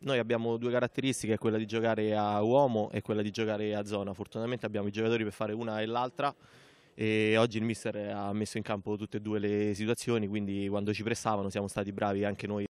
noi abbiamo due caratteristiche, quella di giocare a uomo e quella di giocare a zona. Fortunatamente abbiamo i giocatori per fare una e l'altra e oggi il mister ha messo in campo tutte e due le situazioni, quindi quando ci pressavano siamo stati bravi anche noi.